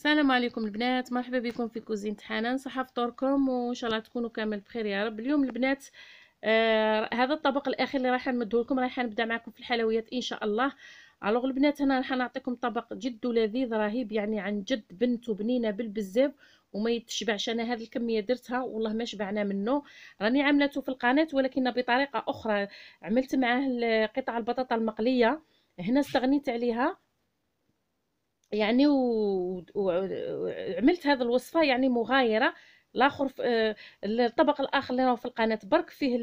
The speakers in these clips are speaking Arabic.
السلام عليكم البنات مرحبا بكم في كوزين حنان صحة فطوركم وان شاء الله تكونوا كامل بخير يا رب اليوم البنات آه هذا الطبق الاخير اللي راح نمده لكم راح نبدا معكم في الحلويات ان شاء الله الوغ البنات هنا راح نعطيكم طبق جد لذيذ رهيب يعني عن جد بنت وبنينه بالبزاف وما يتشبعش انا هذه الكميه درتها والله ما شبعنا منه راني عملته في القناه ولكن بطريقه اخرى عملت معاه قطع البطاطا المقليه هنا استغنيت عليها يعني وعملت هذه الوصفه يعني مغايره الاخر آه، الطبق الاخر اللي راهو في القناه برك فيه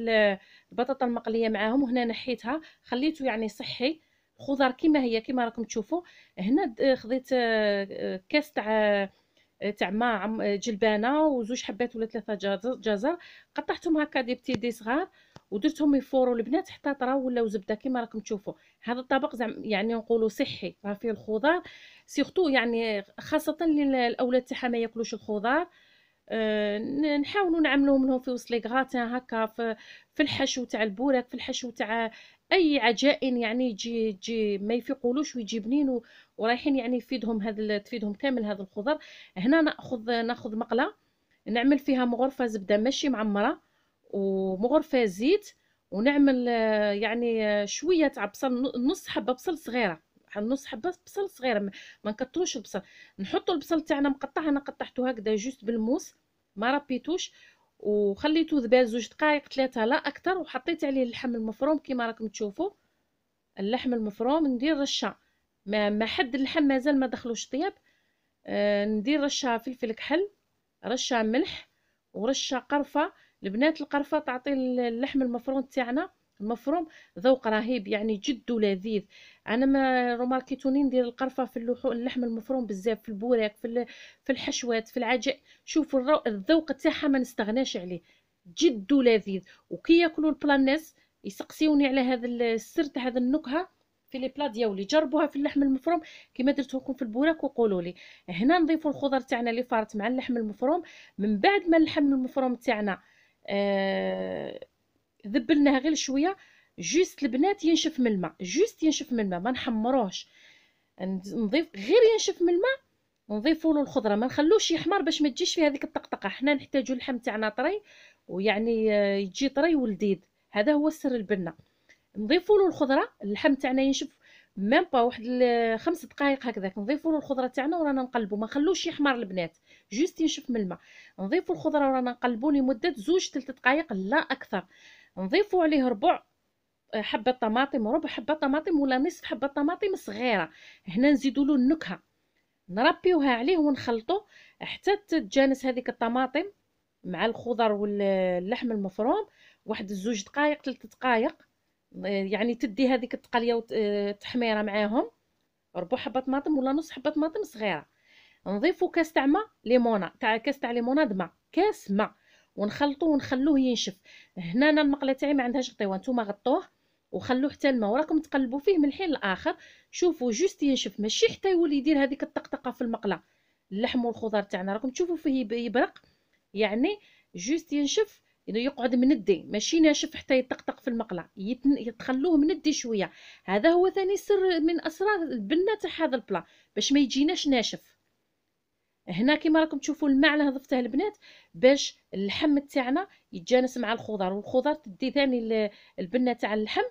البطاطا المقليه معاهم وهنا نحيتها خليته يعني صحي خضر كما هي كما راكم تشوفوا هنا خديت آه، آه، كاس تاع تاع ما جلبانه وزوج حبات ولا ثلاثه جزر قطعتهم هكا دي بتي دي صغار ودرتهم يفوروا البنات حتى طراو ولاو زبده كما راكم تشوفوا هذا الطبق زعما يعني نقولوا صحي راه فيه الخضار سيرتو يعني خاصه الاولاد تاعها ما ياكلوش الخضار أه نحاولوا نعملوهم لهم في وسط لي هكا في, في الحشو تاع البوراك في الحشو تاع اي عجائن يعني تجي تجي ما يفيقولوش ويجي بنين ورايحين يعني يفيدهم هذا تفيدهم كامل هذا الخضر هنا ناخذ ناخذ مقله نعمل فيها مغرفه زبده ماشي معمره ومغرفه زيت ونعمل آه، يعني آه، شويه تاع بصل نص حبه بصل صغيره نص حبه بصل صغيره ما نكتروش البصل نحطوا البصل تاعنا مقطع انا قطعته هكذا جوست بالموس ما ربيتوش وخليته ذبال زوج دقائق ثلاثه لا اكثر وحطيت عليه اللحم المفروم كما راكم تشوفوا اللحم المفروم ندير رشه ما, ما حد اللحم مازال ما دخلوش طياب آه ندير رشه فلفل كحل رشه ملح ورشه قرفه البنات القرفه تعطي اللحم المفروم تاعنا المفروم ذوق رهيب يعني جد لذيذ انا ما روماركيتوني ندير القرفه في اللحوم اللحم المفروم بزاف في البوراك في في الحشوات في العجائن شوفوا الذوق تاعها ما نستغناش عليه جد لذيذ وكي ياكلوا البلانيس يسقسيوني على هذا السر تاع هذا النكهه في لي بلا دياولي جربوها في اللحم المفروم كيما درت لكم في البوراك وقولوا لي هنا نضيفوا الخضر تاعنا اللي فارت مع اللحم المفروم من بعد ما اللحم المفروم تاعنا آه، ذبلناه غير شويه جوست البنات ينشف من الماء جوست ينشف من الماء ما نحمروهش نضيف غير ينشف من الماء نضيفوا له الخضره ما نخلوش يحمر باش ما تجيش فيه هذيك الطقطقه حنا نحتاجو اللحم تاعنا طري ويعني آه، يجي طري ولذيذ هذا هو سر البنه نضيفوا له الخضره اللحم تاعنا ينشف ميم با واحد خمس دقائق هكذا نضيفوا له الخضره تاعنا ورانا نقلبوا ما خلوش يحمر البنات جوست ينشف من الماء نضيفوا الخضره ورانا نقلبوا لمده زوج ثلاث دقائق لا اكثر نضيفوا عليه ربع آه، حبه طماطم ربع حبه طماطم ولا نصف حبه طماطم صغيره هنا نزيدوا له النكهه نربيوها عليه ونخلطوا حتى تتجانس هذيك الطماطم مع الخضر واللحم المفروم واحد زوج دقائق ثلاث دقائق يعني تدي هذيك التقليه وتحميره معاهم ربع حبه طماطم ولا نص حبه طماطم صغيره نضيفوا كاس تاع ماء ليمونه تاع كاس تاع ليموناد ماء كاس ماء ونخلطوه ونخلوه ينشف هنا انا المقله تاعي ما عندهاش غطيوه نتوما غطوه وخلوه حتى الماء وراكم تقلبوا فيه من حين لاخر شوفوا جوست ينشف ماشي حتى يولي يدير هذيك الطقطقه في المقله اللحم والخضر تاعنا راكم تشوفوا فيه يبرق يعني جوست ينشف يعني يقعد مندي ماشي ناشف حتى يطقطق في المقله يتخلوه مندي شويه هذا هو ثاني سر من اسرار البنه تاع هذا البلا باش ما يجيناش ناشف هنا كما راكم تشوفوا الماء على ضفته البنات باش اللحم تاعنا يتجانس مع الخضر والخضر تدي ثاني البنه تاع اللحم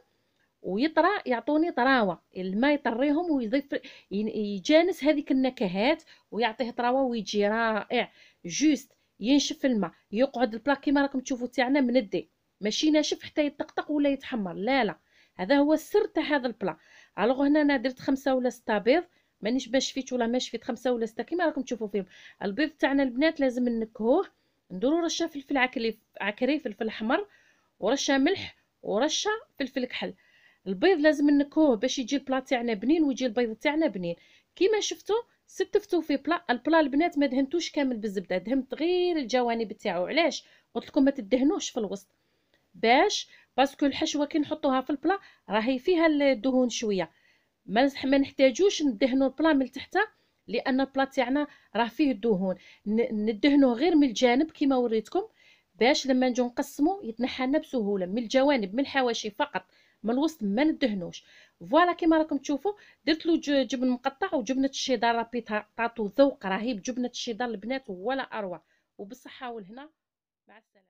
ويطرى يعطوني طراوه الماء يطريهم ويضيف يجانس هذيك النكهات ويعطيه طراوه ويجي رائع جوست ينشف الماء يقعد البلا كيما راكم تشوفوا تاعنا من الدي ماشي ناشف حتى يتقطق ولا يتحمر لا لا هذا هو السر تاع هذا البلا الوغ هنا انا درت خمسة ولا ستة بيض مانيش باش شفيت ولا ما شفيت خمسة ولا ستة كيما راكم تشوفوا فيهم البيض تاعنا البنات لازم نكهوه نديروا رشه فلفل عكري عكري فلفل احمر ورشه ملح ورشه فلفل كحل البيض لازم نكوه باش يجي البلا تاعنا بنين ويجي البيض تاعنا بنين كيما شفتوا ستفتو في بلا البلا البنات ما دهنتوش كامل بالزبده دهنت غير الجوانب تاعو علاش قلت لكم ما تدهنوش في الوسط باش باسكو الحشوه كي نحطوها في البلا راهي فيها الدهون شويه ما ما نحتاجوش ندهنوا البلا من تحت لان البلا تاعنا راه فيه الدهون ندهنوه غير من الجانب كيما وريتكم باش لما نجو نقسمو يتنحى لنا بسهوله من الجوانب من الحواشي فقط من الوسط ما ندهنوش فوالا كيما راكم تشوفوا درت له جبن مقطع وجبنه الشيدار رابيتها تعطو ذوق رهيب جبنه الشيدار البنات ولا اروع وبالصحه والهنا مع السلامه